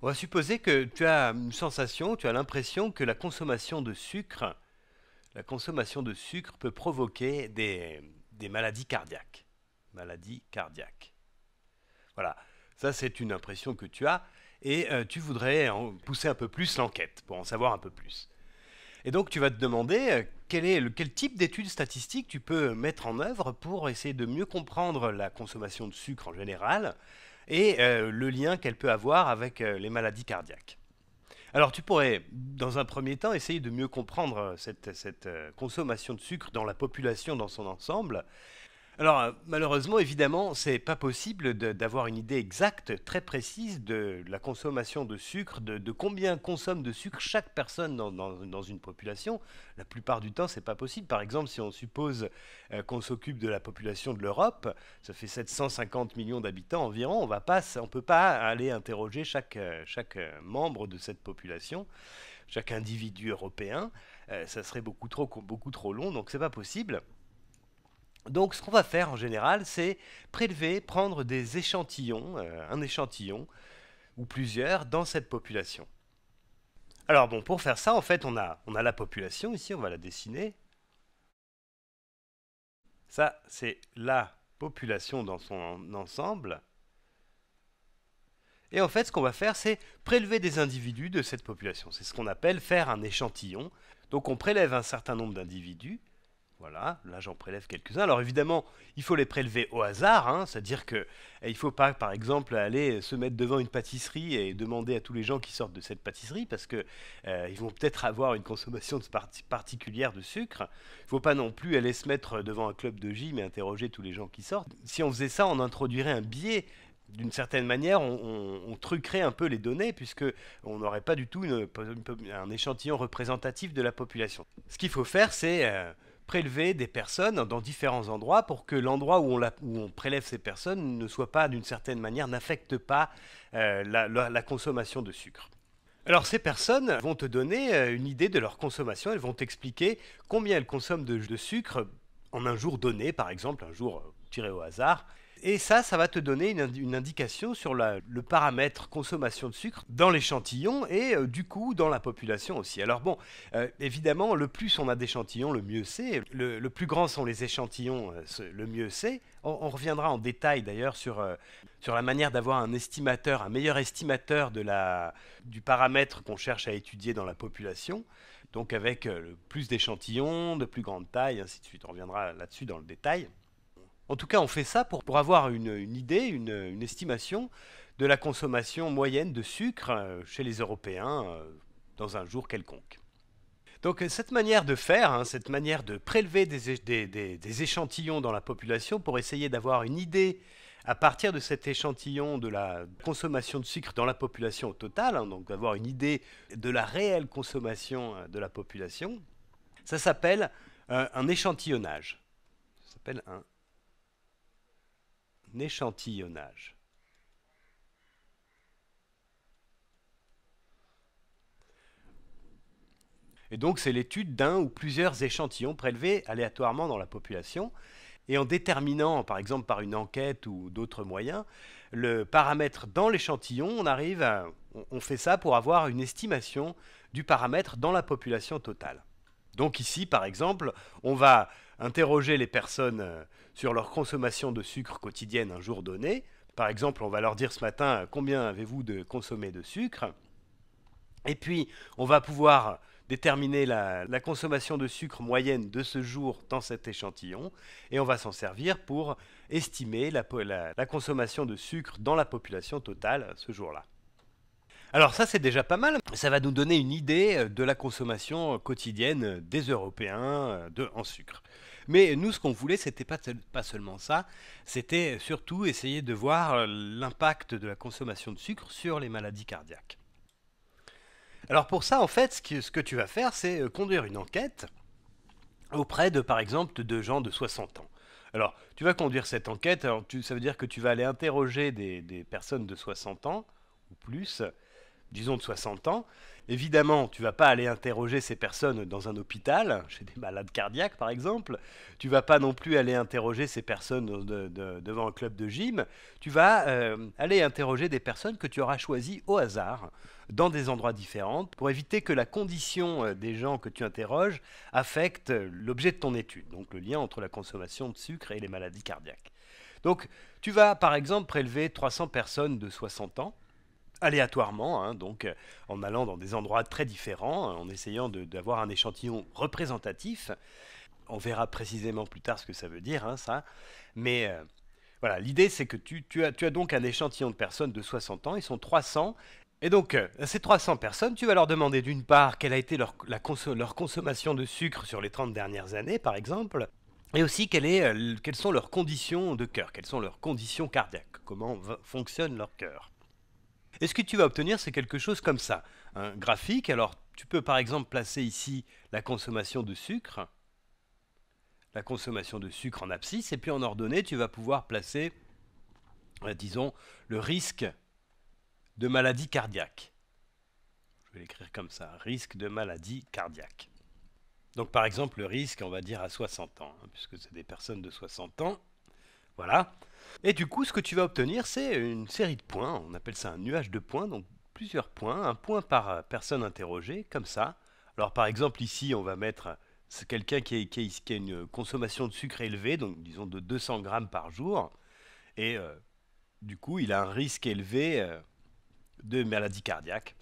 On va supposer que tu as une sensation, tu as l'impression que la consommation de sucre, la consommation de sucre peut provoquer des, maladies cardiaques. Maladies cardiaques. Voilà, ça c'est une impression que tu as et euh, tu voudrais en pousser un peu plus l'enquête pour en savoir un peu plus. Et donc tu vas te demander euh, quel, est quel type d'études statistiques tu peux mettre en œuvre pour essayer de mieux comprendre la consommation de sucre en général et euh, le lien qu'elle peut avoir avec euh, les maladies cardiaques. Alors tu pourrais, dans un premier temps, essayer de mieux comprendre euh, cette consommation de sucre dans la population dans son ensemble, alors, euh, malheureusement, évidemment, ce n'est pas possible d'avoir une idée exacte, très précise de la consommation de sucre, de, combien consomme de sucre chaque personne dans, une population. La plupart du temps, ce n'est pas possible. Par exemple, si on suppose euh, qu'on s'occupe de la population de l'Europe, ça fait 750 millions d'habitants environ, on va pas, on peut pas aller interroger chaque, euh, membre de cette population, chaque individu européen. ça serait beaucoup trop, beaucoup trop long, donc ce n'est pas possible. Donc ce qu'on va faire en général, c'est prélever, prendre des échantillons, euh, un échantillon ou plusieurs dans cette population. Alors bon, pour faire ça, en fait, on a, on a la population ici, on va la dessiner. Ça, c'est la population dans son ensemble. Et en fait, ce qu'on va faire, c'est prélever des individus de cette population. C'est ce qu'on appelle faire un échantillon. Donc on prélève un certain nombre d'individus, voilà, là j'en prélève quelques-uns. Alors évidemment, il faut les prélever au hasard, hein. c'est-à-dire qu'il eh, il ne faut pas, par exemple, aller se mettre devant une pâtisserie et demander à tous les gens qui sortent de cette pâtisserie, parce qu'ils euh, ils vont peut-être avoir une consommation particulière de sucre. Il ne faut pas non plus aller se mettre devant un club de gym et interroger tous les gens qui sortent. Si on faisait ça, on introduirait un biais d'une certaine manière, on, truquerait un peu les données, puisque on n'aurait pas du tout un échantillon représentatif de la population. Ce qu'il faut faire, c'est euh, prélever des personnes dans différents endroits pour que l'endroit où, on prélève ces personnes ne soit pas, d'une certaine manière, n'affecte pas euh, la, consommation de sucre. Alors ces personnes vont te donner euh, une idée de leur consommation, elles vont t'expliquer combien elles consomment de, de, sucre en un jour donné, par exemple, un jour euh, tiré au hasard, et ça, ça va te donner une, indication sur le paramètre consommation de sucre dans l'échantillon et euh, du coup dans la population aussi. Alors bon, euh, évidemment, le plus on a d'échantillons, le mieux c'est. Le, plus grand sont les échantillons, euh, le mieux c'est. On, reviendra en détail d'ailleurs sur, sur la manière d'avoir un estimateur, un meilleur estimateur de la, du paramètre qu'on cherche à étudier dans la population donc avec plus d'échantillons, de plus grande taille, ainsi de suite. On reviendra là-dessus dans le détail. En tout cas, on fait ça pour, avoir une, idée, une, estimation de la consommation moyenne de sucre euh, chez les Européens euh, dans un jour quelconque. Donc euh, cette manière de faire, hein, cette manière de prélever des, des, échantillons dans la population pour essayer d'avoir une idée à partir de cet échantillon de la consommation de sucre dans la population au total, hein, donc d'avoir une idée de la réelle consommation de la population, ça s'appelle un échantillonnage. Ça s'appelle un échantillonnage Et donc, c'est l'étude d'un ou plusieurs échantillons prélevés aléatoirement dans la population et en déterminant, par exemple par une enquête ou d'autres moyens, le paramètre dans l'échantillon, on arrive à, on fait ça pour avoir une estimation du paramètre dans la population totale. Donc ici, par exemple, on va interroger les personnes euh, sur leur consommation de sucre quotidienne un jour donné. Par exemple, on va leur dire ce matin euh, combien avez-vous de consommé de sucre. Et puis, on va pouvoir déterminer la, consommation de sucre moyenne de ce jour dans cet échantillon et on va s'en servir pour estimer la consommation de sucre dans la population totale ce jour-là. Alors ça c'est déjà pas mal, ça va nous donner une idée euh, de la consommation euh, quotidienne euh, des Européens de en sucre. Mais nous ce qu'on voulait c'était pas, pas seulement ça, c'était surtout essayer de voir l'impact de la consommation de sucre sur les maladies cardiaques. Alors pour ça en fait ce que, tu vas faire c'est conduire une enquête auprès de par exemple de gens de 60 ans. Alors, tu vas conduire cette enquête, tu, ça veut dire que tu vas aller interroger des, des personnes de 60 ans ou plus disons de 60 ans, évidemment, tu vas pas aller interroger ces personnes dans un hôpital, chez des malades cardiaques par exemple, tu vas pas non plus aller interroger ces personnes devant un club de gym, tu vas euh, aller interroger des personnes que tu auras choisies au hasard, dans des endroits différents, pour éviter que la condition euh, des gens que tu interroges affecte euh, l'objet de ton étude, donc le lien entre la consommation de sucre et les maladies cardiaques. Donc, tu vas par exemple prélever 300 personnes de 60 ans, aléatoirement, hein, donc euh, en allant dans des endroits très différents, en essayant d'avoir un échantillon représentatif. On verra précisément plus tard ce que ça veut dire, hein, ça. Mais euh, voilà, l'idée c'est que tu, as, tu as donc un échantillon de personnes de 60 ans, ils sont 300, et donc, euh, ces 300 personnes, tu vas leur demander d'une part quelle a été leur, leur, consommation de sucre sur les 30 dernières années, par exemple, et aussi quelle est, quelles sont leurs conditions de cœur, quelles sont leurs conditions cardiaques, comment fonctionne leur cœur. Et ce que tu vas obtenir, c'est quelque chose comme ça. Un graphique, alors tu peux par exemple placer ici la consommation de sucre, la consommation de sucre en abscisse, et puis en ordonnée, tu vas pouvoir placer, euh, disons, le risque de maladie cardiaque. Je vais l'écrire comme ça, risque de maladie cardiaque. Donc par exemple, le risque, on va dire à 60 ans, hein, puisque c'est des personnes de 60 ans. Voilà. Et du coup, ce que tu vas obtenir, c'est une série de points. On appelle ça un nuage de points, donc plusieurs points, un point par euh, personne interrogée, comme ça. Alors par exemple, ici, on va mettre euh, quelqu'un qui, a une consommation de sucre élevée, donc disons de 200 grammes par jour. Et euh, du coup, il a un risque élevé de maladie cardiaque.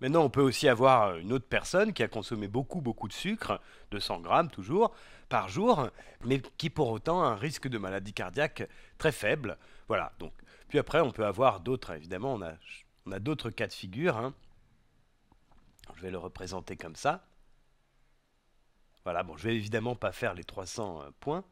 Maintenant, on peut aussi avoir euh, une autre personne qui a consommé beaucoup, beaucoup de sucre, 200 grammes toujours, par jour, mais qui pour autant a un risque de maladie cardiaque très faible. Voilà, donc. Puis après, on peut avoir d'autres, évidemment, on a, d'autres cas de figure. Hein. Je vais le représenter comme ça. Voilà, bon, je vais évidemment pas faire les 300 euh, points,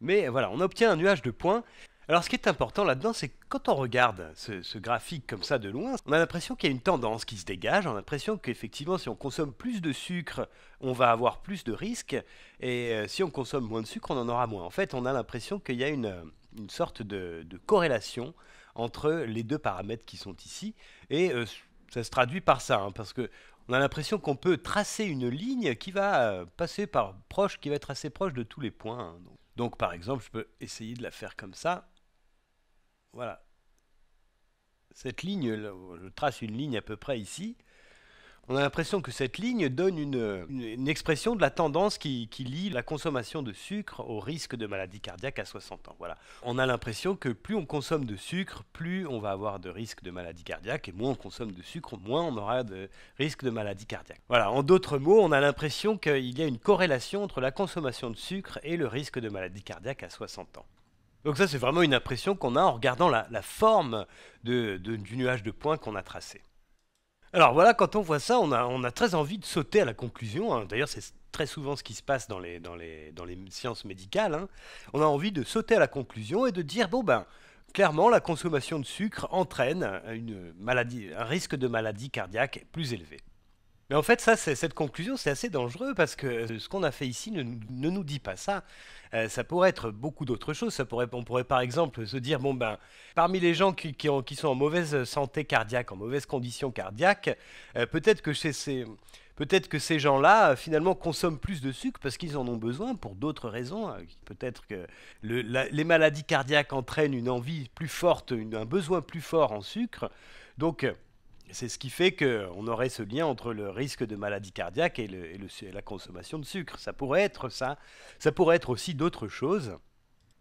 mais voilà, on obtient un nuage de points. Alors ce qui est important là-dedans, c'est que quand on regarde ce, graphique comme ça de loin, on a l'impression qu'il y a une tendance qui se dégage, on a l'impression qu'effectivement si on consomme plus de sucre, on va avoir plus de risques, et euh, si on consomme moins de sucre, on en aura moins. En fait, on a l'impression qu'il y a une, sorte de, corrélation entre les deux paramètres qui sont ici, et euh, ça se traduit par ça, hein, parce que on a l'impression qu'on peut tracer une ligne qui va euh, passer par proche, qui va être assez proche de tous les points. Hein, donc par exemple, je peux essayer de la faire comme ça. Voilà. Cette ligne, je trace une ligne à peu près ici. On a l'impression que cette ligne donne une, expression de la tendance qui, lie la consommation de sucre au risque de maladie cardiaque à 60 ans. Voilà. On a l'impression que plus on consomme de sucre, plus on va avoir de risque de maladie cardiaque, et moins on consomme de sucre, moins on aura de risque de maladie cardiaque. Voilà. En d'autres mots, on a l'impression qu'il y a une corrélation entre la consommation de sucre et le risque de maladie cardiaque à 60 ans. Donc ça, c'est vraiment une impression qu'on a en regardant la, forme du nuage de points qu'on a tracé. Alors voilà, quand on voit ça, on a, très envie de sauter à la conclusion. Hein. D'ailleurs, c'est très souvent ce qui se passe dans les, sciences médicales. Hein. On a envie de sauter à la conclusion et de dire, bon ben, clairement, la consommation de sucre entraîne un risque de maladie cardiaque plus élevé. Mais en fait, ça, cette conclusion, c'est assez dangereux parce que euh, ce qu'on a fait ici ne, nous dit pas ça. Euh, ça pourrait être beaucoup d'autres choses. Ça pourrait, on pourrait par exemple se dire, bon ben, parmi les gens qui, sont en mauvaise santé cardiaque, en mauvaise condition cardiaque, euh, peut-être que chez ces peut-être que ces gens-là, finalement, consomment plus de sucre parce qu'ils en ont besoin pour d'autres raisons. Peut-être que les maladies cardiaques entraînent une envie plus forte, un besoin plus fort en sucre. Donc, c'est ce qui fait qu'on aurait ce lien entre le risque de maladie cardiaque et, la consommation de sucre. Ça pourrait être ça. Ça pourrait être aussi d'autres choses.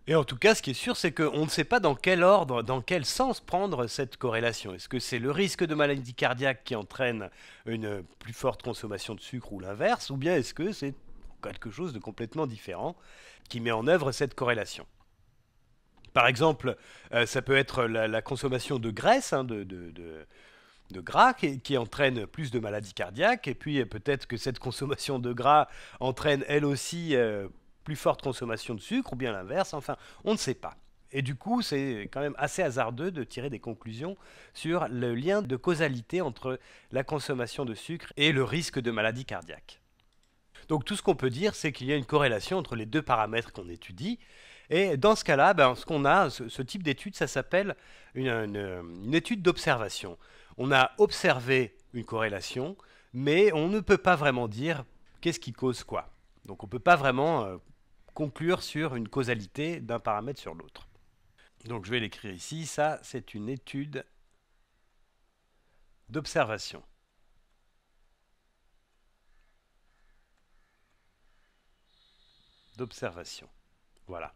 Et en tout cas, ce qui est sûr, c'est qu'on ne sait pas dans quel ordre, dans quel sens prendre cette corrélation. Est-ce que c'est le risque de maladie cardiaque qui entraîne une plus forte consommation de sucre ou l'inverse, ou bien est-ce que c'est quelque chose de complètement différent qui met en œuvre cette corrélation Par exemple, euh, ça peut être la, consommation de graisse, hein, de de gras qui, entraîne plus de maladies cardiaques. Et puis peut-être que cette consommation de gras entraîne elle aussi euh, plus forte consommation de sucre ou bien l'inverse. Enfin, on ne sait pas. Et du coup, c'est quand même assez hasardeux de tirer des conclusions sur le lien de causalité entre la consommation de sucre et le risque de maladies cardiaques Donc tout ce qu'on peut dire, c'est qu'il y a une corrélation entre les deux paramètres qu'on étudie. Et dans ce cas-là, ben, ce qu'on a, ce, type d'étude, ça s'appelle une, étude d'observation. On a observé une corrélation, mais on ne peut pas vraiment dire qu'est-ce qui cause quoi. Donc on ne peut pas vraiment euh, conclure sur une causalité d'un paramètre sur l'autre. Donc je vais l'écrire ici, ça c'est une étude d'observation. D'observation. Voilà.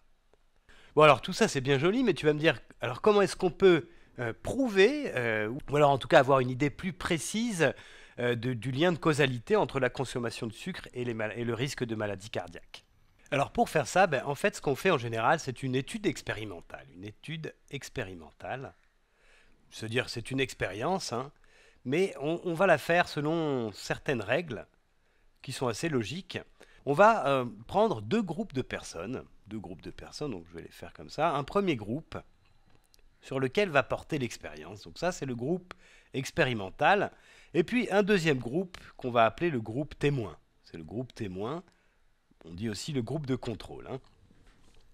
Bon alors tout ça c'est bien joli, mais tu vas me dire, alors comment est-ce qu'on peut euh, prouver, euh, ou alors en tout cas avoir une idée plus précise euh, du lien de causalité entre la consommation de sucre et, et le risque de maladie cardiaque. Alors pour faire ça, ben, en fait ce qu'on fait en général, c'est une étude expérimentale. Une étude expérimentale, à dire c'est une expérience, hein, mais on, va la faire selon certaines règles qui sont assez logiques. On va prendre deux groupes de personnes, deux groupes de personnes, donc je vais les faire comme ça. Un premier groupe, sur lequel va porter l'expérience. Donc ça, c'est le groupe expérimental. Et puis un deuxième groupe qu'on va appeler le groupe témoin. C'est le groupe témoin. On dit aussi le groupe de contrôle. Hein.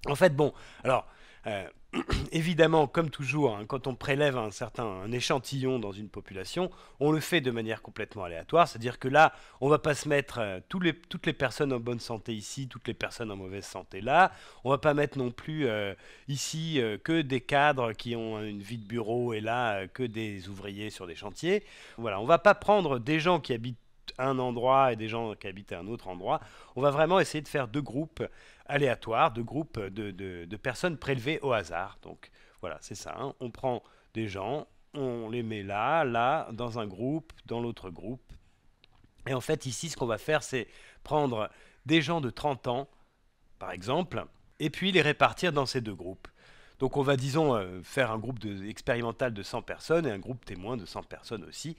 En fait, bon, alors, euh, évidemment, comme toujours, hein, quand on prélève un certain échantillon dans une population, on le fait de manière complètement aléatoire. C'est-à-dire que là, on va pas se mettre euh, toutes les personnes en bonne santé ici, toutes les personnes en mauvaise santé là. On va pas mettre non plus euh, ici euh, que des cadres qui ont une vie de bureau et là que des ouvriers sur des chantiers. Voilà, on va pas prendre des gens qui habitent un endroit et des gens qui habitent un autre endroit. On va vraiment essayer de faire deux groupes aléatoires, deux groupes de, personnes prélevées au hasard. Donc voilà, c'est ça. Hein. On prend des gens, on les met là, là, dans un groupe, dans l'autre groupe. Et en fait, ici, ce qu'on va faire, c'est prendre des gens de 30 ans, par exemple, et puis les répartir dans ces deux groupes. Donc on va, disons, euh, faire un groupe expérimental de 100 personnes et un groupe témoin de 100 personnes aussi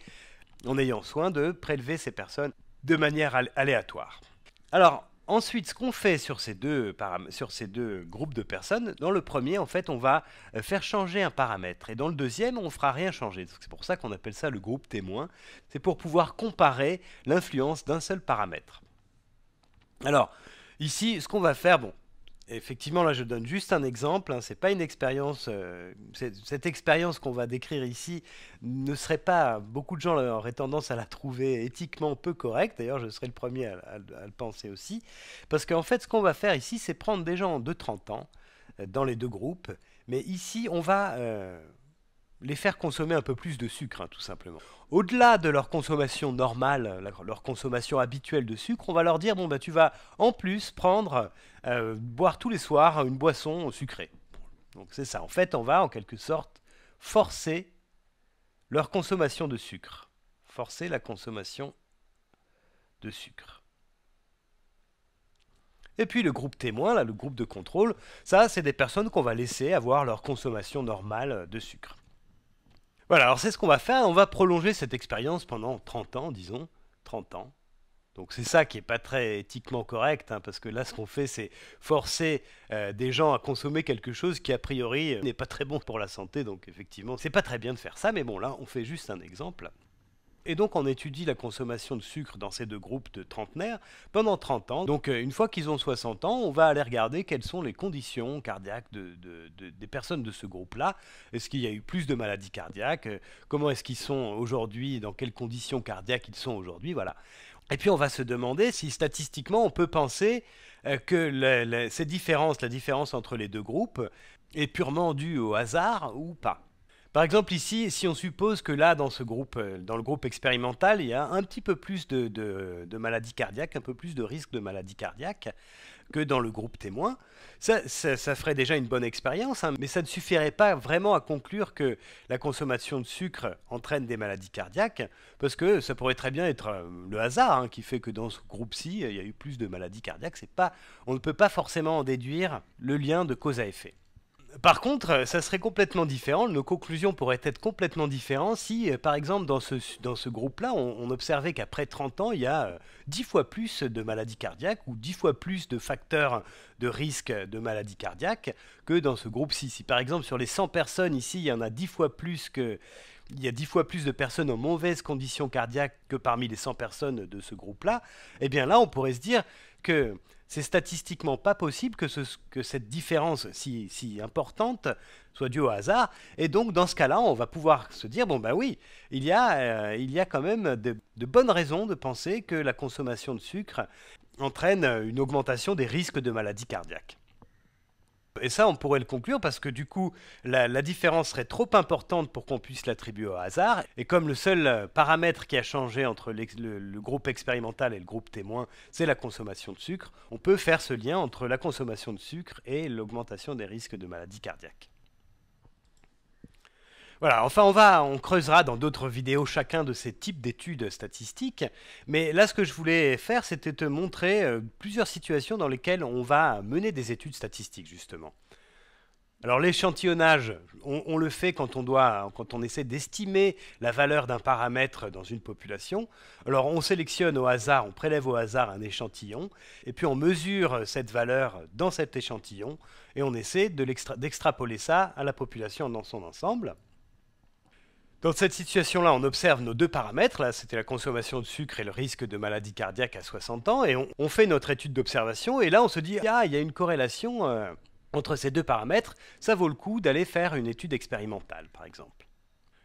en ayant soin de prélever ces personnes de manière aléatoire. Alors, Ensuite, ce qu'on fait sur ces, deux sur ces, deux groupes de personnes, dans le premier, en fait, on va euh, faire changer un paramètre. Et dans le deuxième, on ne fera rien changer. C'est pour ça qu'on appelle ça le groupe témoin. C'est pour pouvoir comparer l'influence d'un seul paramètre. Alors, ici, ce qu'on va faire, bon, effectivement, là, je donne juste un exemple. Hein. c'est pas une expérience. Euh, cette expérience qu'on va décrire ici ne serait pas. Beaucoup de gens auraient tendance à la trouver éthiquement peu correcte. D'ailleurs, je serais le premier à, le penser aussi. Parce qu'en fait, ce qu'on va faire ici, c'est prendre des gens de 30 ans euh, dans les deux groupes. Mais ici, on va. Euh, les faire consommer un peu plus de sucre, hein, tout simplement. Au-delà de leur consommation normale, leur consommation habituelle de sucre, on va leur dire, bon, bah, tu vas en plus prendre, euh, boire tous les soirs une boisson sucrée. Donc c'est ça, en fait, on va en quelque sorte forcer leur consommation de sucre. Forcer la consommation de sucre. Et puis le groupe témoin, là, le groupe de contrôle, ça, c'est des personnes qu'on va laisser avoir leur consommation normale de sucre. Voilà, alors c'est ce qu'on va faire. On va prolonger cette expérience pendant 30 ans, disons. 30 ans. Donc c'est ça qui n'est pas très éthiquement correct, hein, parce que là, ce qu'on fait, c'est forcer euh, des gens à consommer quelque chose qui, a priori, euh, n'est pas très bon pour la santé. Donc effectivement, c'est pas très bien de faire ça. Mais bon, là, on fait juste un exemple. Et donc on étudie la consommation de sucre dans ces deux groupes de trentenaires pendant 30 ans. Donc euh, une fois qu'ils ont 60 ans, on va aller regarder quelles sont les conditions cardiaques des personnes de ce groupe-là. Est-ce qu'il y a eu plus de maladies cardiaques euh, Comment est-ce qu'ils sont aujourd'hui Dans quelles conditions cardiaques ils sont aujourd'hui Voilà. Et puis on va se demander si statistiquement on peut penser euh, que ces différences, la différence entre les deux groupes est purement due au hasard ou pas. Par exemple, ici, si on suppose que là, dans, ce groupe, euh, dans le groupe expérimental, il y a un petit peu plus de, maladies cardiaques, un peu plus de risque de maladies cardiaques que dans le groupe témoin, ça, ferait déjà une bonne expérience, hein, mais ça ne suffirait pas vraiment à conclure que la consommation de sucre entraîne des maladies cardiaques, parce que ça pourrait très bien être euh, le hasard hein, qui fait que dans ce groupe-ci, il y a eu plus de maladies cardiaques. Pas, on ne peut pas forcément en déduire le lien de cause à effet. Par contre, euh, ça serait complètement différent, nos conclusions pourraient être complètement différentes si, euh, par exemple, dans ce, dans ce groupe-là, on, observait qu'après 30 ans, il y a 10 euh, fois plus de maladies cardiaques ou 10 fois plus de facteurs de risque de maladies cardiaques que dans ce groupe-ci. Si, par exemple, sur les 100 personnes ici, il y en a 10 fois plus que... Il y a 10 fois plus de personnes en mauvaise condition cardiaque que parmi les 100 personnes de ce groupe-là, eh bien là, on pourrait se dire que c'est statistiquement pas possible que, cette différence si, importante soit due au hasard. Et donc, dans ce cas-là, on va pouvoir se dire bon, ben bah oui, euh, il y a, quand même de, de bonnes raisons de penser que la consommation de sucre entraîne une augmentation des risques de maladies cardiaques. Et ça, on pourrait le conclure parce que du coup, la, différence serait trop importante pour qu'on puisse l'attribuer au hasard. Et comme le seul euh, paramètre qui a changé entre le, le, groupe expérimental et le groupe témoin, c'est la consommation de sucre, on peut faire ce lien entre la consommation de sucre et l'augmentation des risques de maladies cardiaques. Voilà, enfin on va, on creusera dans d'autres vidéos chacun de ces types d'études statistiques, mais là ce que je voulais faire c'était te montrer euh, plusieurs situations dans lesquelles on va mener des études statistiques justement. Alors l'échantillonnage, on, le fait quand on, doit, quand on essaie d'estimer la valeur d'un paramètre dans une population. Alors on sélectionne au hasard, on prélève au hasard un échantillon, et puis on mesure cette valeur dans cet échantillon, et on essaie d'extrapoler ça à la population dans son ensemble. Dans cette situation-là, on observe nos deux paramètres, là c'était la consommation de sucre et le risque de maladie cardiaque à 60 ans, et on, fait notre étude d'observation, et là on se dit, ah, il y a une corrélation euh, entre ces deux paramètres, ça vaut le coup d'aller faire une étude expérimentale, par exemple.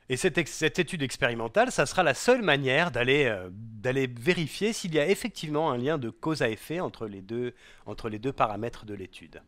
Et cette, étude expérimentale, ça sera la seule manière euh, d'aller vérifier s'il y a effectivement un lien de cause à effet entre les deux paramètres de l'étude.